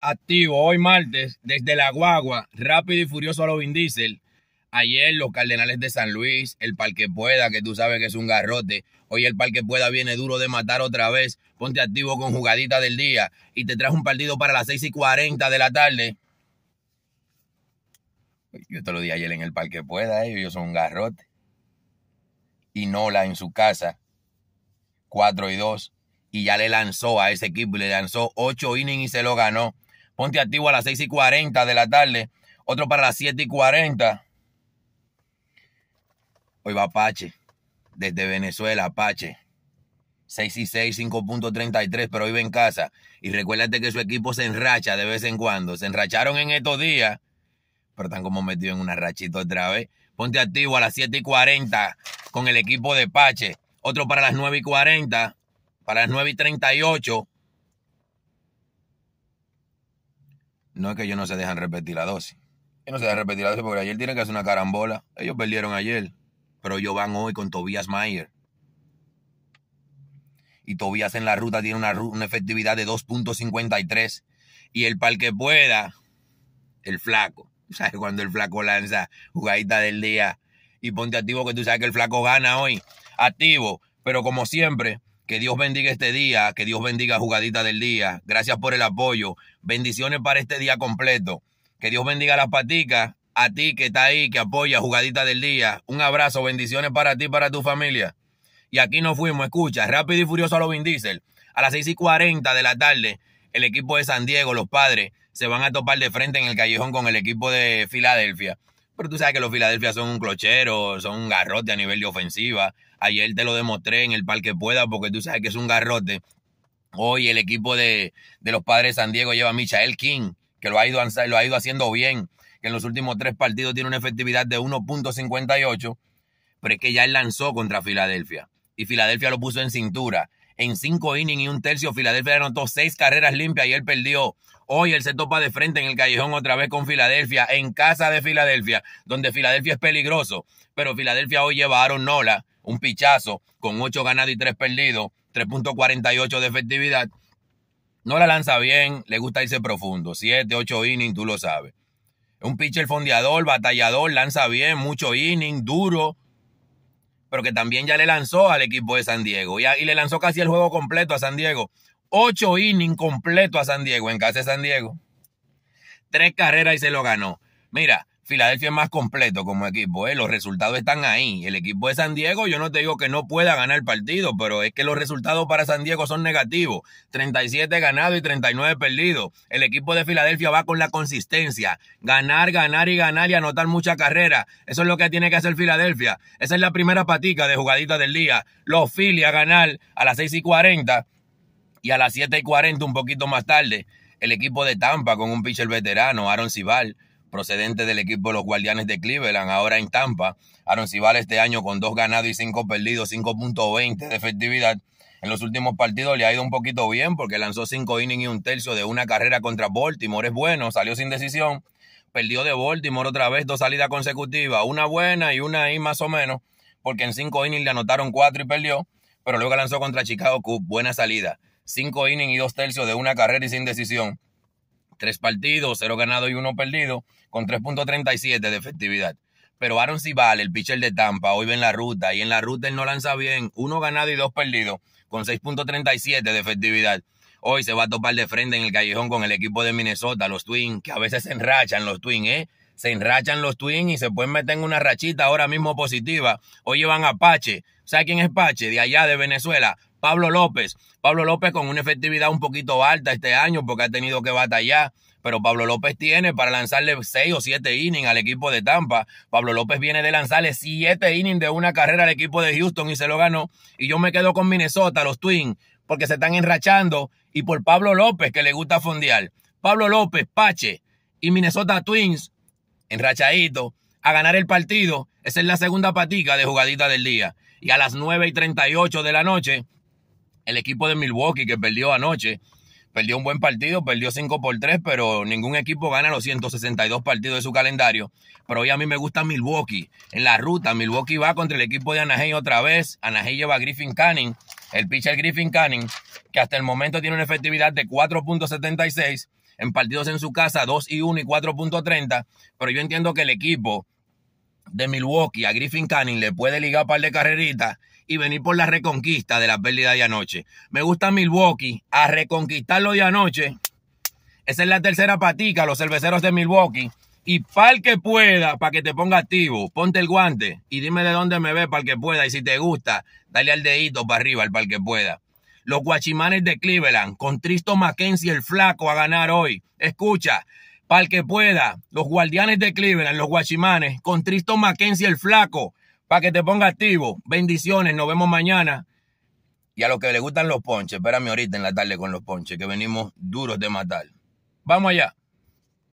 activo hoy martes desde la guagua, rápido y furioso a los Vin Ayer los Cardenales de San Luis, el Parque Pueda, que tú sabes que es un garrote. Hoy el Parque Pueda viene duro de matar otra vez. Ponte activo con jugadita del día y te trajo un partido para las 6 y 40 de la tarde. Pues yo te lo di ayer en el Parque Pueda, eh, ellos son un garrote. Y Nola en su casa, 4 y 2. Y ya le lanzó a ese equipo le lanzó 8 innings y se lo ganó Ponte activo a las 6 y 40 de la tarde. Otro para las 7 y 40. Hoy va Apache. Desde Venezuela, Apache. 6 y 6, 5.33, pero hoy va en casa. Y recuérdate que su equipo se enracha de vez en cuando. Se enracharon en estos días, pero están como metidos en una rachita otra vez. Ponte activo a las 7 y 40 con el equipo de Pache. Otro para las 9 y 40, para las 9 y 38. no es que ellos no se dejan repetir la dosis. Ellos no se dejan repetir la dosis porque ayer tienen que hacer una carambola. Ellos perdieron ayer, pero ellos van hoy con Tobias Mayer. Y Tobias en la ruta tiene una, una efectividad de 2.53. Y el pal que pueda, el flaco. ¿Sabes? Cuando el flaco lanza jugadita del día y ponte activo que tú sabes que el flaco gana hoy. Activo. Pero como siempre, que Dios bendiga este día, que Dios bendiga jugadita del día. Gracias por el apoyo. Bendiciones para este día completo. Que Dios bendiga las paticas, a ti que está ahí, que apoya jugadita del día. Un abrazo, bendiciones para ti, para tu familia. Y aquí nos fuimos, escucha, rápido y furioso a los Vin A las 6 y 40 de la tarde, el equipo de San Diego, los padres, se van a topar de frente en el callejón con el equipo de Filadelfia. Pero tú sabes que los Filadelfia son un clochero, son un garrote a nivel de ofensiva. Ayer te lo demostré en el que pueda porque tú sabes que es un garrote. Hoy el equipo de, los padres San Diego lleva a Michael King, que lo ha, ido, lo ha ido haciendo bien, que en los últimos tres partidos tiene una efectividad de 1.58, pero es que ya él lanzó contra Filadelfia y Filadelfia lo puso en cintura en cinco innings y un tercio. Filadelfia anotó seis carreras limpias y él perdió. Hoy él se topa de frente en el callejón otra vez con Filadelfia, en casa de Filadelfia, donde Filadelfia es peligroso. Pero Filadelfia hoy lleva Aaron Nola, un pichazo, con ocho ganados y tres perdidos, 3.48 de efectividad. No la lanza bien, le gusta irse profundo. Siete, ocho innings, tú lo sabes. Un pitcher fondeador, batallador, lanza bien, mucho inning, duro, pero que también ya le lanzó al equipo de San Diego y, le lanzó casi el juego completo a San Diego. Ocho innings completo a San Diego en casa de San Diego. Tres carreras y se lo ganó. Mira, Filadelfia es más completo como equipo, ¿eh? los resultados están ahí. El equipo de San Diego, yo no te digo que no pueda ganar el partido, pero es que los resultados para San Diego son negativos. 37 ganados y 39 perdidos. El equipo de Filadelfia va con la consistencia. Ganar, ganar y ganar y anotar mucha carrera. Eso es lo que tiene que hacer Filadelfia. Esa es la primera patica de jugadita del día. Los Philly a ganar a las 6 y 40 y a las 7 y 40 un poquito más tarde. El equipo de Tampa con un pitcher veterano, Aaron Cibal procedente del equipo de los Guardianes de Cleveland, ahora en Tampa. Aaron Cibal este año con dos ganados y cinco perdidos, 5.20 de efectividad. En los últimos partidos le ha ido un poquito bien porque lanzó cinco innings y un tercio de una carrera contra Baltimore. Es bueno, salió sin decisión. Perdió de Baltimore otra vez dos salidas consecutivas, una buena y una ahí más o menos, porque en cinco innings le anotaron cuatro y perdió, pero luego lanzó contra Chicago Cubs, buena salida. Cinco innings y dos tercios de una carrera y sin decisión tres partidos, cero ganado y uno perdido, con 3.37 de efectividad. Pero Aaron Cibal, el pitcher de Tampa, hoy ve en la ruta y en la ruta él no lanza bien, uno ganado y dos perdidos, con 6.37 de efectividad. Hoy se va a topar de frente en el callejón con el equipo de Minnesota, los Twins, que a veces se enrachan los Twins, ¿eh? Se enrachan los Twins y se pueden meter en una rachita ahora mismo positiva. Hoy llevan a Pache. ¿Sabe quién es Pache? De allá de Venezuela. Pablo López. Pablo López con una efectividad un poquito alta este año porque ha tenido que batallar. Pero Pablo López tiene para lanzarle seis o siete innings al equipo de Tampa. Pablo López viene de lanzarle siete innings de una carrera al equipo de Houston y se lo ganó. Y yo me quedo con Minnesota, los Twins, porque se están enrachando. Y por Pablo López, que le gusta fondear. Pablo López, Pache y Minnesota Twins, enrachadito, a ganar el partido. Esa es la segunda patica de jugadita del día. Y a las 9 y 38 de la noche, el equipo de Milwaukee que perdió anoche, perdió un buen partido, perdió 5 por 3, pero ningún equipo gana los 162 partidos de su calendario. Pero hoy a mí me gusta Milwaukee. En la ruta, Milwaukee va contra el equipo de Anaheim otra vez. Anaheim lleva a Griffin Canning, el pitcher Griffin Canning, que hasta el momento tiene una efectividad de 4.76 en partidos en su casa, 2 y 1 y 4.30. Pero yo entiendo que el equipo de Milwaukee a Griffin Canning le puede ligar un par de carreritas y venir por la reconquista de la pérdida de anoche. Me gusta Milwaukee a reconquistarlo de anoche. Esa es la tercera patica, los cerveceros de Milwaukee. Y pa'l que pueda, para que te ponga activo, ponte el guante y dime de dónde me ve para que pueda. Y si te gusta, dale al dedito para arriba, al que pueda. Los guachimanes de Cleveland, con Tristo Mackenzie el flaco a ganar hoy. Escucha, para que pueda, los guardianes de Cleveland, los guachimanes, con Tristo Mackenzie el flaco para que te ponga activo. Bendiciones, nos vemos mañana. Y a los que les gustan los ponches, espérame ahorita en la tarde con los ponches, que venimos duros de matar. Vamos allá.